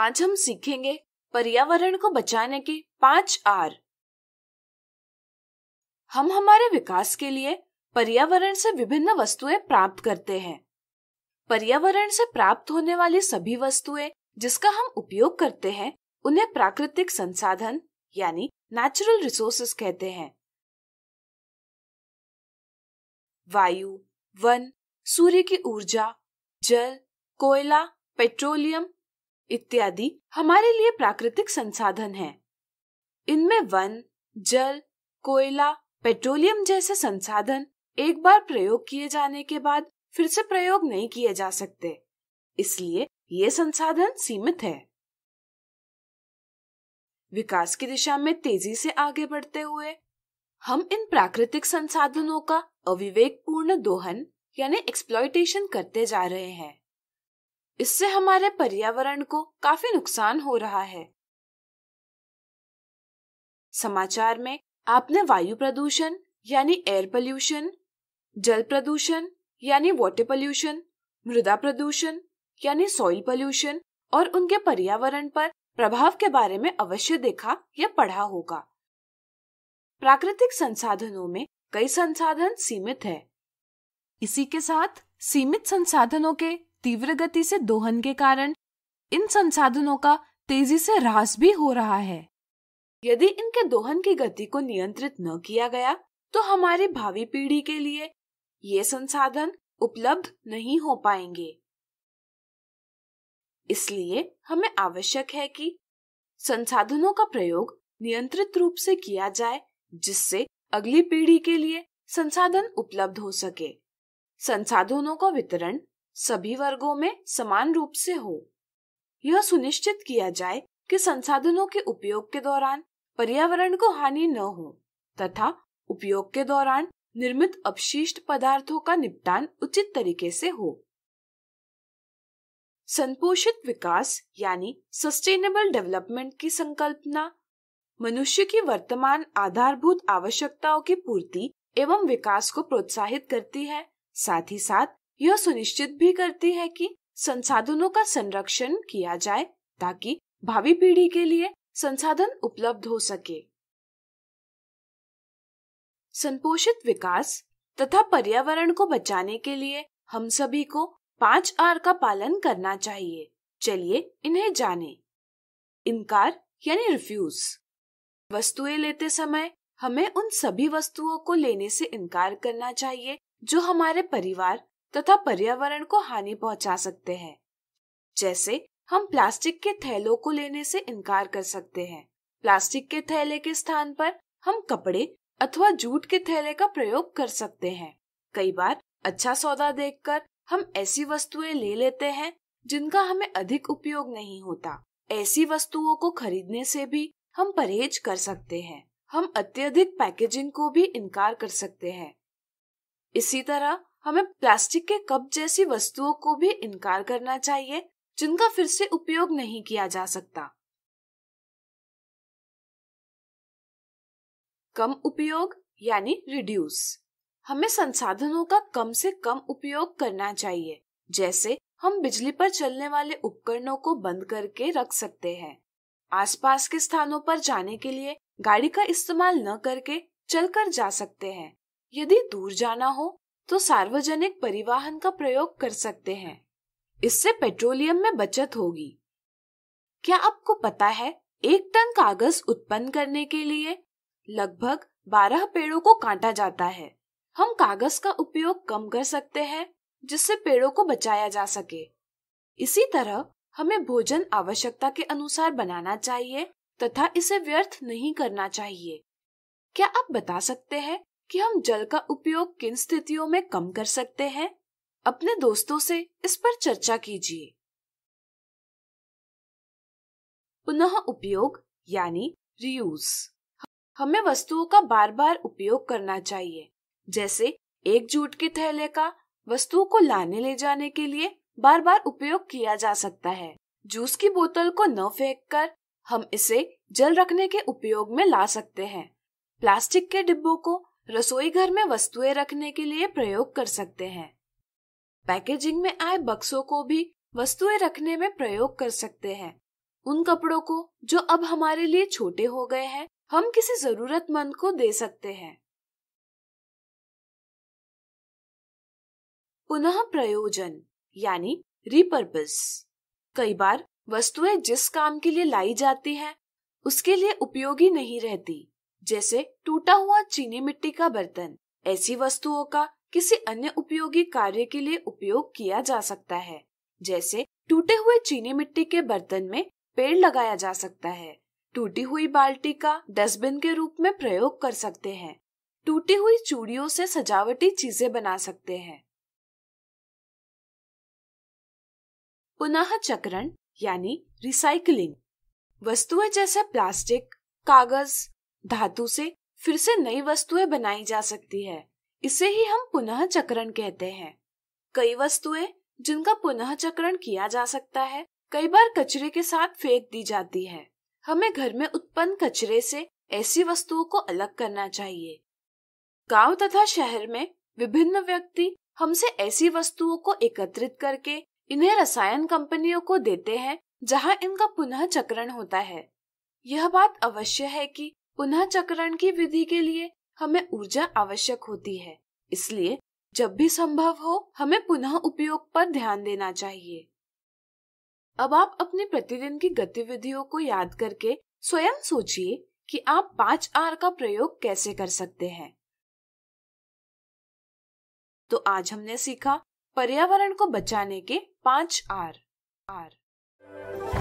आज हम सीखेंगे पर्यावरण को बचाने के पांच आर हम हमारे विकास के लिए पर्यावरण से विभिन्न वस्तुएं प्राप्त करते हैं पर्यावरण से प्राप्त होने वाली सभी वस्तुएं जिसका हम उपयोग करते हैं उन्हें प्राकृतिक संसाधन यानी नेचुरल रिसोर्सेस कहते हैं वायु वन सूर्य की ऊर्जा जल कोयला पेट्रोलियम इत्यादि हमारे लिए प्राकृतिक संसाधन हैं। इनमें वन जल कोयला पेट्रोलियम जैसे संसाधन एक बार प्रयोग किए जाने के बाद फिर से प्रयोग नहीं किए जा सकते इसलिए ये संसाधन सीमित है विकास की दिशा में तेजी से आगे बढ़ते हुए हम इन प्राकृतिक संसाधनों का अविवेकपूर्ण दोहन यानी एक्सप्लॉयटेशन करते जा रहे हैं इससे हमारे पर्यावरण को काफी नुकसान हो रहा है समाचार में आपने वायु प्रदूषण यानी एयर पोल्यूशन जल प्रदूषण यानी वाटर पोल्यूशन मृदा प्रदूषण यानी सॉइल पोल्यूशन और उनके पर्यावरण पर प्रभाव के बारे में अवश्य देखा या पढ़ा होगा प्राकृतिक संसाधनों में कई संसाधन सीमित है इसी के साथ सीमित संसाधनों के तीव्र गति से दोहन के कारण इन संसाधनों का तेजी से ह्रास भी हो रहा है यदि इनके दोहन की गति को नियंत्रित न किया गया तो हमारी भावी पीढ़ी के लिए ये संसाधन उपलब्ध नहीं हो पाएंगे इसलिए हमें आवश्यक है कि संसाधनों का प्रयोग नियंत्रित रूप से किया जाए जिससे अगली पीढ़ी के लिए संसाधन उपलब्ध हो सके संसाधनों का वितरण सभी वर्गों में समान रूप से हो यह सुनिश्चित किया जाए कि संसाधनों के उपयोग के दौरान पर्यावरण को हानि न हो तथा उपयोग के दौरान निर्मित अपशिष्ट पदार्थों का निपटान उचित तरीके से हो संपोषित विकास यानी सस्टेनेबल डेवलपमेंट की संकल्पना मनुष्य की वर्तमान आधारभूत आवश्यकताओं की पूर्ति एवं विकास को प्रोत्साहित करती है साथ ही साथ यह सुनिश्चित भी करती है कि संसाधनों का संरक्षण किया जाए ताकि भावी पीढ़ी के लिए संसाधन उपलब्ध हो सके संपोषित विकास तथा पर्यावरण को बचाने के लिए हम सभी को पांच आर का पालन करना चाहिए चलिए इन्हें जाने इनकार यानी रिफ्यूज वस्तुएं लेते समय हमें उन सभी वस्तुओं को लेने से इनकार करना चाहिए जो हमारे परिवार तथा पर्यावरण को हानि पहुंचा सकते हैं जैसे हम प्लास्टिक के थैलों को लेने से इनकार कर सकते हैं प्लास्टिक के थैले के स्थान पर हम कपड़े अथवा जूट के थैले का प्रयोग कर सकते हैं कई बार अच्छा सौदा देखकर हम ऐसी वस्तुएं ले लेते हैं जिनका हमें अधिक उपयोग नहीं होता ऐसी वस्तुओं को खरीदने से भी हम परहेज कर सकते हैं हम अत्यधिक पैकेजिंग को भी इनकार कर सकते हैं इसी तरह हमें प्लास्टिक के कप जैसी वस्तुओं को भी इनकार करना चाहिए जिनका फिर से उपयोग नहीं किया जा सकता कम उपयोग यानी रिड्यूस हमें संसाधनों का कम से कम उपयोग करना चाहिए जैसे हम बिजली पर चलने वाले उपकरणों को बंद करके रख सकते हैं आसपास के स्थानों पर जाने के लिए गाड़ी का इस्तेमाल न करके चलकर जा सकते हैं यदि दूर जाना हो तो सार्वजनिक परिवहन का प्रयोग कर सकते हैं इससे पेट्रोलियम में बचत होगी क्या आपको पता है एक टन कागज उत्पन्न करने के लिए लगभग बारह पेड़ों को काटा जाता है हम कागज का उपयोग कम कर सकते हैं जिससे पेड़ों को बचाया जा सके इसी तरह हमें भोजन आवश्यकता के अनुसार बनाना चाहिए तथा इसे व्यर्थ नहीं करना चाहिए क्या आप बता सकते हैं कि हम जल का उपयोग किन स्थितियों में कम कर सकते हैं अपने दोस्तों से इस पर चर्चा कीजिए पुनः उपयोग यानी रियूज हमें वस्तुओं का बार बार उपयोग करना चाहिए जैसे एक जूट के थैले का वस्तुओं को लाने ले जाने के लिए बार बार उपयोग किया जा सकता है जूस की बोतल को न फेंक कर हम इसे जल रखने के उपयोग में ला सकते हैं प्लास्टिक के डिब्बों को रसोई घर में वस्तुएं रखने के लिए प्रयोग कर सकते हैं पैकेजिंग में आए बक्सों को भी वस्तुएं रखने में प्रयोग कर सकते हैं उन कपड़ों को जो अब हमारे लिए छोटे हो गए हैं हम किसी जरूरतमंद को दे सकते हैं पुनः प्रयोजन यानी रिपर्पस कई बार वस्तुएं जिस काम के लिए लाई जाती हैं उसके लिए उपयोगी नहीं रहती जैसे टूटा हुआ चीनी मिट्टी का बर्तन ऐसी वस्तुओं का किसी अन्य उपयोगी कार्य के लिए उपयोग किया जा सकता है जैसे टूटे हुए चीनी मिट्टी के बर्तन में पेड़ लगाया जा सकता है टूटी हुई बाल्टी का डस्टबिन के रूप में प्रयोग कर सकते हैं टूटी हुई चूड़ियों से सजावटी चीजें बना सकते हैं पुनः चक्रण यानी रिसाइकलिंग वस्तुएं जैसे प्लास्टिक कागज धातु से फिर से नई वस्तुएं बनाई जा सकती है इसे ही हम पुनः चक्रण कहते हैं कई वस्तुएं जिनका पुनः चक्रण किया जा सकता है कई बार कचरे के साथ फेंक दी जाती है हमें घर में उत्पन्न कचरे से ऐसी वस्तुओं को अलग करना चाहिए गांव तथा शहर में विभिन्न व्यक्ति हमसे ऐसी वस्तुओं को एकत्रित करके इन्हें रसायन कंपनियों को देते हैं जहां इनका पुनः चक्रण होता है यह बात अवश्य है कि पुनः चक्रण की विधि के लिए हमें ऊर्जा आवश्यक होती है इसलिए जब भी संभव हो हमें पुनः उपयोग पर ध्यान देना चाहिए अब आप अपनी प्रतिदिन की गतिविधियों को याद करके स्वयं सोचिए कि आप पांच आर का प्रयोग कैसे कर सकते हैं तो आज हमने सीखा पर्यावरण को बचाने के पांच आर आर